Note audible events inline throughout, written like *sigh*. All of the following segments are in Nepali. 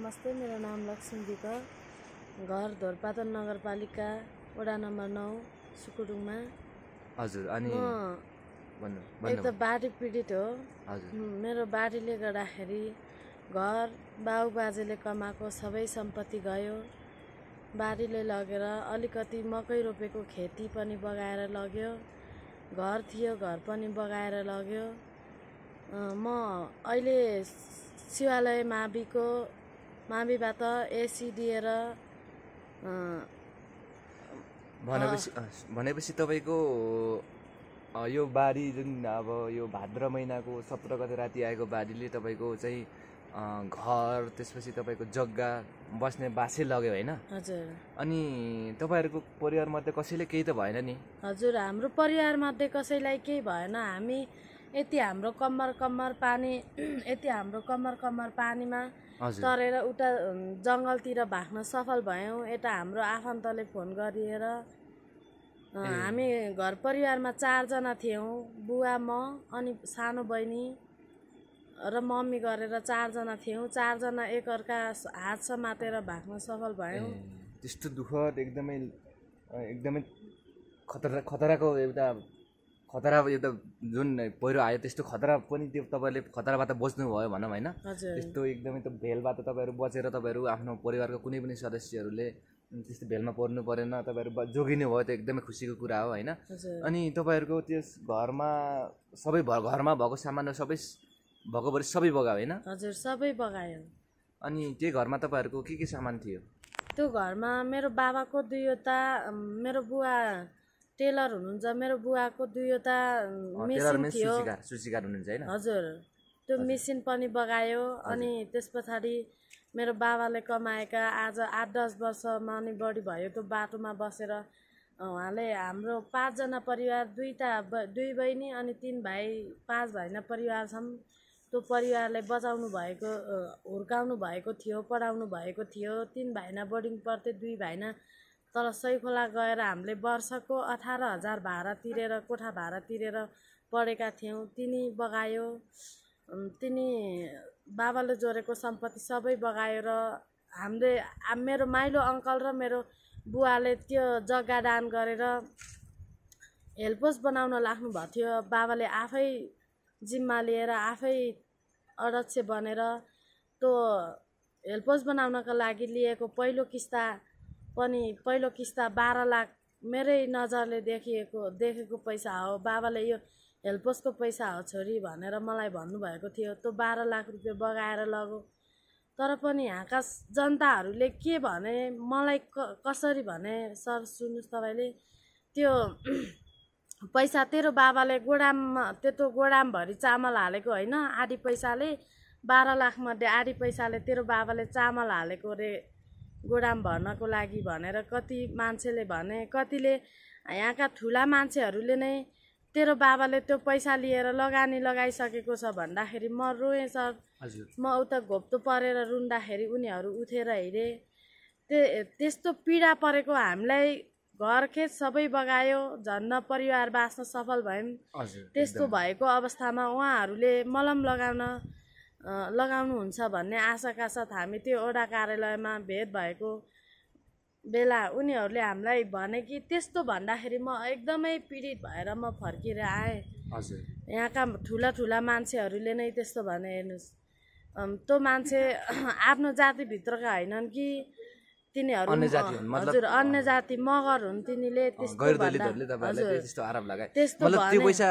नमस्ते मेरो नाम लक्ष्मी दिप घर धोरपातन नगरपालिका वडा नम्बर नौ सुकुरुङमा हजुर अनि एक त बाढी पीडित हो मेरो बारीले गर्दाखेरि घर बाउ बाजेले कमाएको सबै सम्पत्ति गयो बारीले लगेर अलिकति मकै रोपेको खेती पनि बगाएर लग्यो घर थियो घर पनि बगाएर लग्यो म अहिले शिवालय माविको त एसी दिएर भनेपछि भनेपछि तपाईँको यो बारी जुन अब यो भाद्र महिनाको सत्र गते राति आएको बारीले तपाईँको चाहिँ घर त्यसपछि तपाईँको जग्गा बस्ने बासी लग्यो होइन हजुर अनि तपाईँहरूको परिवारमध्ये कसैले केही त भएन नि हजुर हाम्रो परिवारमध्ये कसैलाई केही भएन हामी यति हाम्रो कम्मर कम्मर पानी *clears throat* यति हाम्रो कम्मर कम्मर पानीमा तरेर उता जङ्गलतिर भाग्न सफल भयौँ यता हाम्रो आफन्तले फोन गरिएर हामी घर परिवारमा चारजना थियौँ बुवा म अनि सानो बहिनी र मम्मी गरेर चारजना थियौँ चारजना एकअर्का हात समातेर भाग्न सफल भयौँ त्यस्तो दुःख एकदमै एकदमै खतरा खतराको एउटा खतरा यो त जुन पहिरो आयो त्यस्तो खतरा पनि त्यो तपाईँहरूले खतराबाट बच्नुभयो भनौँ होइन त्यस्तो एकदमै त्यो भेलबाट तपाईँहरू बचेर तपाईँहरू आफ्नो परिवारको कुनै पनि सदस्यहरूले त्यस्तो भेलमा पर्नु परेन तपाईँहरू जोगिनु भयो त्यो एकदमै खुसीको कुरा हो होइन अनि तपाईँहरूको त्यस घरमा सबै घरमा भएको सामान सबै भएको भए सबै बगायो होइन हजुर सबै बगायो अनि त्यही घरमा तपाईँहरूको के के सामान थियो त्यो घरमा मेरो बाबाको दुईवटा मेरो बुवा टेलर हुनुहुन्छ मेरो बुवाको दुईवटा मेसिन थियो हजुर त्यो मेसिन पनि बगायो अनि त्यस पछाडि मेरो बाबाले कमाएका आज आठ दस वर्षमा नि बढी भयो त्यो बाटोमा बसेर उहाँले हाम्रो पाँचजना परिवार दुईवटा दुई बहिनी अनि तिन भाइ पाँच भाइना परिवार छन् त्यो परिवारले बचाउनु भएको हुर्काउनु भएको थियो पढाउनु भएको थियो तिन भाइना बोर्डिङ पढ्थे दुई भाइना तर सही सैखोला गएर हामीले वर्षको अठार हजार भाडा तिरेर कोठा भाडा तिरेर पढेका थियौँ तिनी बगायो तिनी बाबाले जोडेको सम्पत्ति सबै बगायो र हामीले मेरो माइलो अङ्कल र मेरो बुवाले त्यो जग्गा दान गरेर हेल्पोस बनाउन लाग्नुभएको थियो बाबाले आफै जिम्मा लिएर आफै अध्यक्ष बनेर त्यो हेल्पोस बनाउनका लागि लिएको पहिलो किस्ता पनि पहिलो किस्ता बाह्र लाख मेरै नजरले देखिएको देखेको पैसा हो बाबाले यो हेल्पोसको पैसा हो छोरी भनेर मलाई भन्नुभएको थियो त्यो बाह्र लाख रुपियाँ बगाएर लगो तर पनि यहाँका जनताहरूले के भने मलाई कसरी भने सर सुन्नुहोस् तपाईँले त्यो *clears throat* पैसा तेरो बाबाले गोडाममा त्यत्रो गोडामभरि चामल हालेको होइन आधी पैसाले बाह्र लाखमध्ये आधी पैसाले तेरो बाबाले चामल हालेको रे गोडाम भर्नको लागि भनेर कति मान्छेले भने कतिले यहाँका ठुला मान्छेहरूले नै तेरो बाबाले त्यो पैसा लिएर लगानी लगाइसकेको छ भन्दाखेरि म रोएँ सर म उता घोप्तो परेर रुन्दाखेरि उनीहरू उठेर हिँडेँ त्य त्यस्तो पीडा परेको हामीलाई घर खेत सबै बगायो झन्न परिवार बाँच्न सफल भयौँ त्यस्तो भएको अवस्थामा उहाँहरूले मलम लगाउन लगाउनुहुन्छ भन्ने आशाका साथ हामी त्यो ओडा कार्यालयमा भेट भएको बेला उनीहरूले हामीलाई भने कि त्यस्तो भन्दाखेरि म एकदमै पीडित भएर म फर्किएर आएँ यहाँका ठुला ठुला मान्छेहरूले नै त्यस्तो भने हेर्नुहोस् त्यो मान्छे *clears throat* आफ्नो जातिभित्रका होइनन् कि तिनीहरू हजुर अन्य जाति मगर हुन् तिनीले त्यस्तो पैसा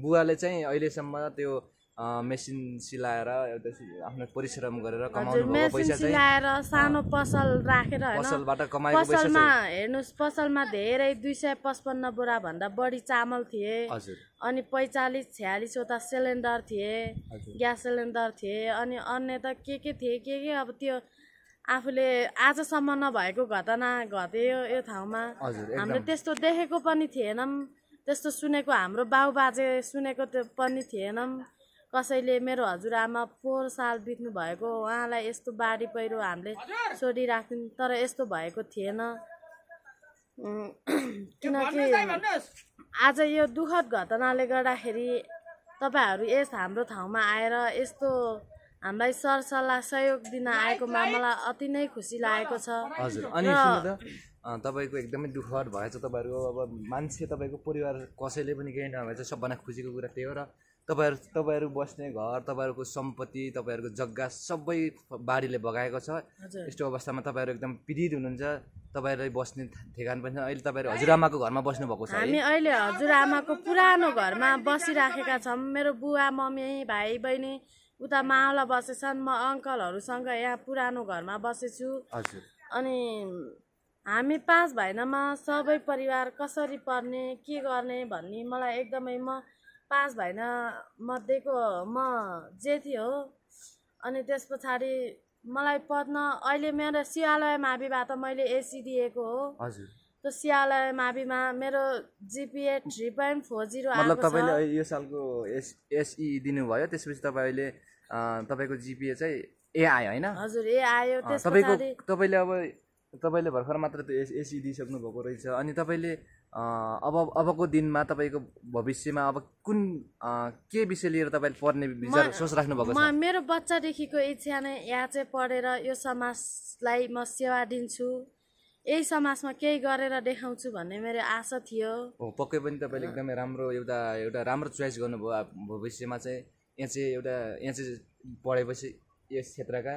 बुवाले चाहिँ अहिलेसम्म त्यो मेसिन सिलाएर एउटा आफ्नो परिश्रम गरेर कमाउनु पैसा सिलाएर सानो पसल राखेर पसलबाट पसलमा हेर्नुहोस् पसलमा धेरै दुई सय पचपन्न बोरा भन्दा बढी चामल थिए अनि पैँचालिस छ्यालिसवटा सिलिन्डर थिए ग्यास सिलिन्डर थिए अनि अन्य त के के थिए के के अब त्यो आफूले आजसम्म नभएको घटना घट्यो यो ठाउँमा हामीले त्यस्तो देखेको पनि थिएनौँ त्यस्तो सुनेको हाम्रो बाजे सुनेको त्यो पनि थिएनौँ कसैले मेरो हजुरआमा पोहोर साल बित्नु भएको उहाँलाई यस्तो बाढी पहिरो हामीले सोधिराख्थ्यौँ तर यस्तो भएको थिएन *clears throat* किनकि आज यो दुःखद घटनाले गर्दाखेरि तपाईँहरू यस हाम्रो ठाउँमा आएर यस्तो हामीलाई सरसल्लाह सहयोग दिन आएकोमा मलाई अति नै खुसी लागेको छ हजुर अनि तपाईँको एकदमै दुःखद भएछ तपाईँहरूको अब मान्छे तपाईँको परिवार कसैले पनि केही नभएछ सबभन्दा खुसीको कुरा त्यही हो र तपाईँहरू तपाईँहरू बस्ने घर तपाईँहरूको सम्पत्ति तपाईँहरूको जग्गा सबै बारीले बगाएको छ यस्तो अवस्थामा तपाईँहरू एकदम पीडित हुनुहुन्छ तपाईँहरूलाई बस्ने ठेगान पनि अहिले तपाईँहरू हजुरआमाको घरमा बस्नु भएको छ हामी अहिले हजुरआमाको पुरानो घरमा बसिराखेका छौँ मेरो बुवा मम्मी भाइ बहिनी उता मावला बसेछन् म अङ्कलहरूसँग यहाँ पुरानो घरमा बसेछु हजुर अनि हामी पाँच भएनमा सबै परिवार कसरी पर्ने के गर्ने भन्ने मलाई एकदमै म पाँच भएन मध्येको म जे थियो अनि त्यस पछाडि मलाई पढ्न अहिले मेरो सियालय माभिबाट मैले एसी दिएको हो हजुर त्यो सियालय माभिमा मेरो GPA three point four zero मतलब तपाईँले यो सालको एस एसई दिनुभयो त्यसपछि तपाईँले तपाईँको जिपिए चाहिँ ए आयो होइन हजुर ए आयो तपाईँको तपाईँले अब तपाईँले भर्खर मात्र त्यो एसी दिइसक्नु भएको रहेछ अनि तपाईँले अब अबको दिनमा तपाईँको भविष्यमा अब कुन के विषय लिएर तपाईँले पढ्ने विचार सोच राख्नु भएको छ मेरो बच्चादेखिको इच्छा नै यहाँ चाहिँ पढेर यो समाजलाई म सेवा दिन्छु यही समाजमा केही गरेर देखाउँछु भन्ने मेरो आशा थियो हो पक्कै पनि तपाईँले एकदमै राम्रो एउटा एउटा राम्रो चोइस गर्नुभयो भविष्यमा चाहिँ यहाँ चाहिँ एउटा यहाँ चाहिँ पढेपछि यस क्षेत्रका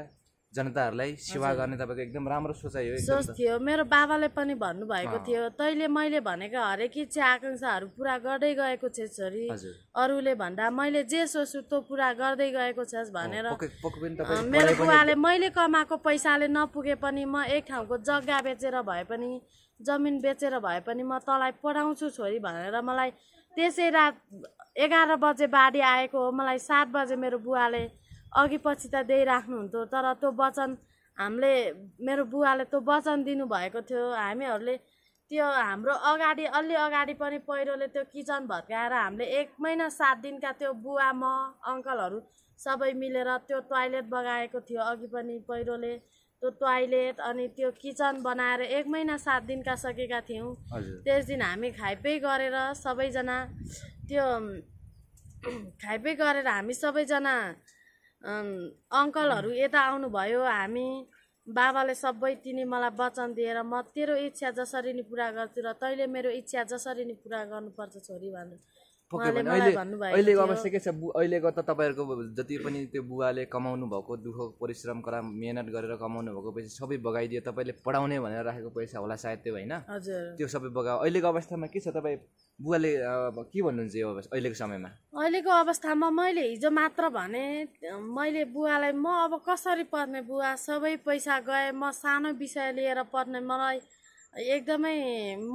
जनताहरूलाई सेवा गर्ने तपाईँको एकदम राम्रो सोचाइ हो सोच थियो मेरो बाबाले पनि भन्नुभएको थियो तैँले मैले भनेको हरेक इच्छा आकाङ्क्षाहरू पुरा गर्दै गएको छ छोरी अरूले भन्दा मैले जे सोच्छु त्यो पुरा गर्दै गएको छस् भनेर मेरो बुवाले मैले कमाएको पैसाले नपुगे पनि म एक ठाउँको जग्गा बेचेर भए पनि जमिन बेचेर भए पनि म तँलाई पढाउँछु छोरी भनेर मलाई त्यसै रात एघार बजे बाढी आएको हो मलाई सात बजे मेरो बुवाले अघि पछि त दिइराख्नुहुन्थ्यो तर त्यो वचन हामीले मेरो बुवाले त्यो वचन दिनुभएको थियो हामीहरूले त्यो हाम्रो अगाडि अलि अगाडि पनि पहिरोले त्यो किचन भत्काएर हामीले एक महिना सात दिनका त्यो बुवा म अङ्कलहरू सबै मिलेर त्यो टोयलेट बगाएको थियो अघि पनि पहिरोले त्यो टोयलेट अनि त्यो किचन बनाएर एक महिना सात दिनका सकेका थियौँ त्यस दिन हामी खाइपे गरेर सबैजना त्यो खाइपे गरेर हामी सबैजना अङ्कलहरू यता आउनुभयो हामी बाबाले सबै तिनी मलाई वचन दिएर म तेरो इच्छा जसरी नि पुरा गर्छु र तैँले मेरो इच्छा जसरी नि पुरा गर्नुपर्छ छोरी भनेर अहिलेको भने के अहिलेको छ अहिलेको त तपाईँहरूको जति पनि त्यो बुवाले कमाउनु भएको दुःख परिश्रम गरा मेहनत गरेर कमाउनु भएको पैसा सबै बगाइदियो तपाईँले पढाउने भनेर राखेको पैसा होला सायद त्यो होइन त्यो सबै बगा अहिलेको अवस्थामा के छ तपाईँ बुवाले के भन्नुहुन्छ यो अहिलेको समयमा अहिलेको अवस्थामा मैले हिजो मात्र भने मैले बुवालाई म अब कसरी पढ्ने बुवा सबै पैसा गएँ म सानो विषय लिएर पढ्ने मलाई एकदमै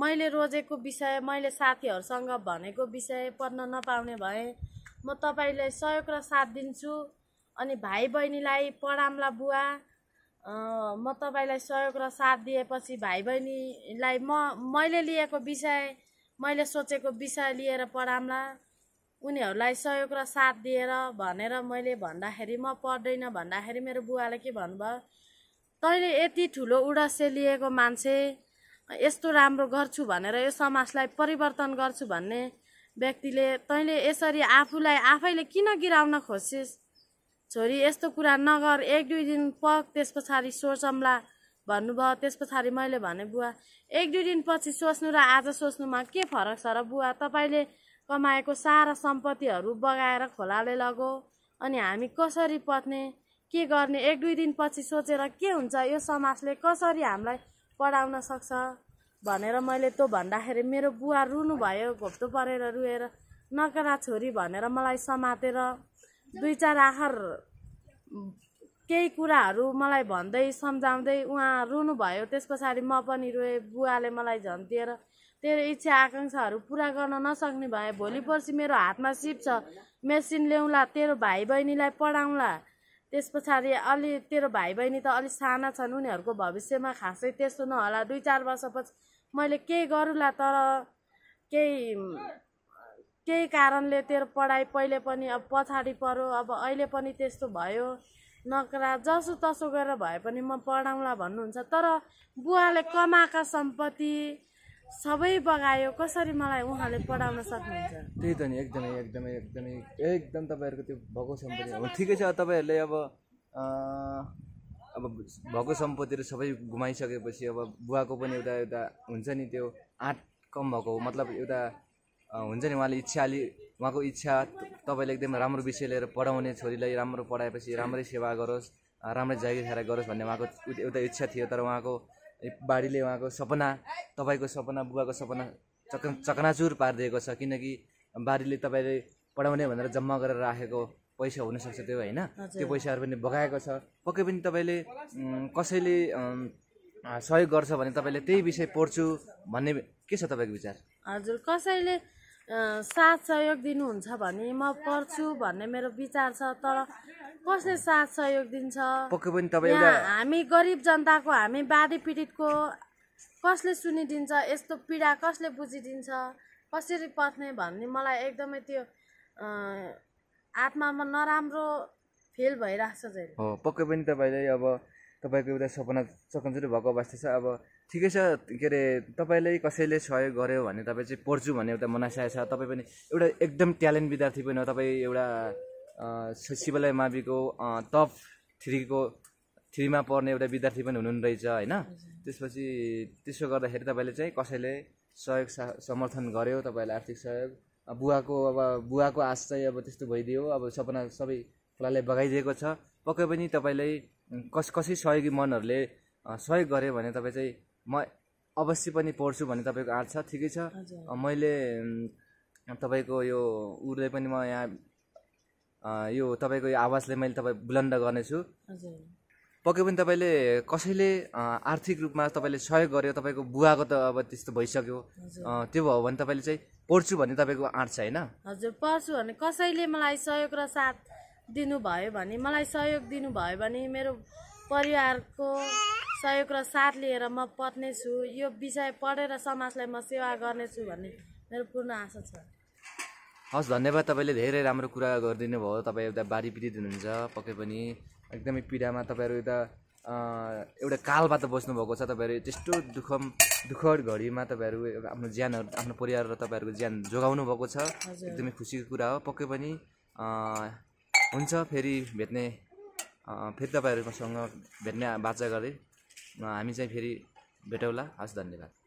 मैले रोजेको विषय मैले साथीहरूसँग भनेको विषय पढ्न नपाउने भए म तपाईँलाई सहयोग र साथ दिन्छु अनि भाइ बहिनीलाई पढाम्ला बुवा म तपाईँलाई सहयोग र साथ दिएपछि भाइ बहिनीलाई म मैले लिएको विषय मैले सोचेको विषय लिएर पढाम्ला उनीहरूलाई सहयोग र साथ दिएर भनेर मैले भन्दाखेरि म पढ्दैन भन्दाखेरि मेरो बुवाले के भन्नुभयो तैँले यति ठुलो उडस्य लिएको मान्छे यस्तो राम्रो गर्छु भनेर यो समाजलाई परिवर्तन गर्छु भन्ने व्यक्तिले तैँले यसरी आफूलाई आफैले किन गिराउन खोजिस् छोरी यस्तो कुरा नगर एक दुई दिन पक त्यस पछाडि सोचौँला भन्नुभयो त्यस पछाडि मैले भने बुवा एक दुई दिनपछि सोच्नु र आज सोच्नुमा के फरक छ र बुवा तपाईँले कमाएको सारा सम्पत्तिहरू बगाएर खोलाले लगो अनि हामी कसरी पत्ने के गर्ने एक दुई दिनपछि सोचेर के हुन्छ यो समाजले कसरी हामीलाई पढाउन सक्छ भनेर मैले त्यो भन्दाखेरि मेरो बुवा भयो घोप्तो परेर रुएर नकरा छोरी भनेर मलाई समातेर दुई चार आखर केही कुराहरू मलाई भन्दै सम्झाउँदै उहाँ रुनुभयो त्यस पछाडि म पनि रोएँ बुवाले मलाई झन्तिएर तेरो इच्छा आकाङ्क्षाहरू पुरा गर्न नसक्ने भए भोलि पर्सि मेरो हातमा सिप छ मेसिन ल्याउँला तेरो भाइ बहिनीलाई पढाउँला त्यस पछाडि अलि तेरो भाइ बहिनी त अलिक साना छन् उनीहरूको भविष्यमा खासै त्यस्तो नहोला दुई चार वर्षपछि मैले केही गरौँला तर केही केही कारणले तेरो पढाइ पहिले पनि अब पछाडि पऱ्यो अब अहिले पनि त्यस्तो भयो नकरा जसो तसो गरेर भए पनि म पढाउँला भन्नुहुन्छ तर बुवाले कमाएका सम्पत्ति सबै बगायो कसरी मलाई उहाँले पढाउन सक्नुहुन्छ त्यही त नि एकदमै एकदमै एकदमै एकदम तपाईँहरूको त्यो भएको सम्पत्ति अब ठिकै छ तपाईँहरूले अब अब भएको सम्पत्तिहरू सबै घुमाइसकेपछि अब बुवाको पनि एउटा एउटा हुन्छ नि त्यो आँट कम भएको मतलब एउटा हुन्छ नि उहाँले इच्छा अलि उहाँको इच्छा तपाईँले एकदम राम्रो विषय लिएर पढाउने छोरीलाई राम्रो पढाएपछि राम्रै सेवा गरोस् राम्रै जागिर खाएर गरोस् भन्ने उहाँको एउटा इच्छा थियो तर उहाँको बारीले उहाँको सपना तपाईँको सपना बुबाको सपना चक चकनाचुर पारिदिएको छ किनकि बारीले तपाईँले पढाउने भनेर जम्मा गरेर राखेको पैसा हुनसक्छ त्यो होइन त्यो पैसाहरू पनि बगाएको छ पक्कै पनि तपाईँले कसैले सहयोग गर्छ भने तपाईँले त्यही विषय पढ्छु भन्ने के छ तपाईँको विचार हजुर कसैले साथ सहयोग दिनुहुन्छ भने म पढ्छु भन्ने मेरो विचार छ तर कसले साथ सहयोग दिन्छ हामी गरिब जनताको हामी बाढी पीडितको कसले सुनिदिन्छ यस्तो पीडा कसले बुझिदिन्छ कसरी पत्ने भन्ने मलाई एकदमै त्यो आत्मामा नराम्रो फिल भइरहेको छ पक्कै पनि तपाईँलाई अब तपाईँको एउटा सपना चकमचुर भएको अवस्था छ अब ठिकै छ के अरे तपाईँलाई कसैले सहयोग गर्यो भने तपाईँ चाहिँ पढ्छु भन्ने एउटा मनासा छ तपाईँ पनि एउटा एकदम ट्यालेन्ट विद्यार्थी पनि हो तपाईँ एउटा शिवालय माविको टप थ्रीको थ्रीमा पढ्ने एउटा विद्यार्थी पनि हुनुहुन्छ रहेछ होइन त्यसपछि त्यसो गर्दाखेरि तपाईँले चाहिँ कसैले सहयोग सा समर्थन गर्यो तपाईँलाई आर्थिक सहयोग बुवाको अब बुवाको आश चाहिँ अब त्यस्तो भइदियो अब सपना सबै खोलाले बगाइदिएको छ पक्कै पनि तपाईँलाई कस कसै सहयोगी मनहरूले सहयोग गऱ्यो भने तपाईँ चाहिँ म अवश्य पनि पढ्छु भन्ने तपाईँको आँट छ ठिकै छ मैले तपाईँको यो उसले पनि म यहाँ यो तपाईँको यो आवाजले मैले तपाईँ बुलन्द गर्नेछु पक्कै पनि तपाईँले कसैले आर्थिक रूपमा तपाईँले सहयोग गर्यो तपाईँको बुवाको त अब त्यस्तो भइसक्यो त्यो भयो भने तपाईँले चाहिँ पढ्छु भन्ने तपाईँको आँट छ होइन हजुर पढ्छु भने कसैले मलाई सहयोग र साथ दिनुभयो भने मलाई सहयोग दिनुभयो भने मेरो परिवारको सहयोग र साथ लिएर म पत्नेछु यो विषय पढेर समाजलाई म सेवा गर्नेछु भन्ने मेरो पूर्ण आशा छ हस् धन्यवाद तपाईँले धेरै राम्रो कुरा गरिदिनु भयो तपाईँ एउटा बारी पीडित हुनुहुन्छ पक्कै पनि एकदमै पीडामा तपाईँहरू एउटा एउटा कालबाट बस्नुभएको छ तपाईँहरू त्यस्तो दुःख दुःख घडीमा तपाईँहरू आफ्नो ज्यानहरू आफ्नो परिवार र तपाईँहरूको ज्यान जोगाउनु भएको छ एकदमै खुसीको कुरा हो पक्कै पनि हुन्छ फेरि भेट्ने फेरि तपाईँहरूसँग भेट्ने बाचा गरेँ हामी चाहिँ फेरि भेटौँला हस् धन्यवाद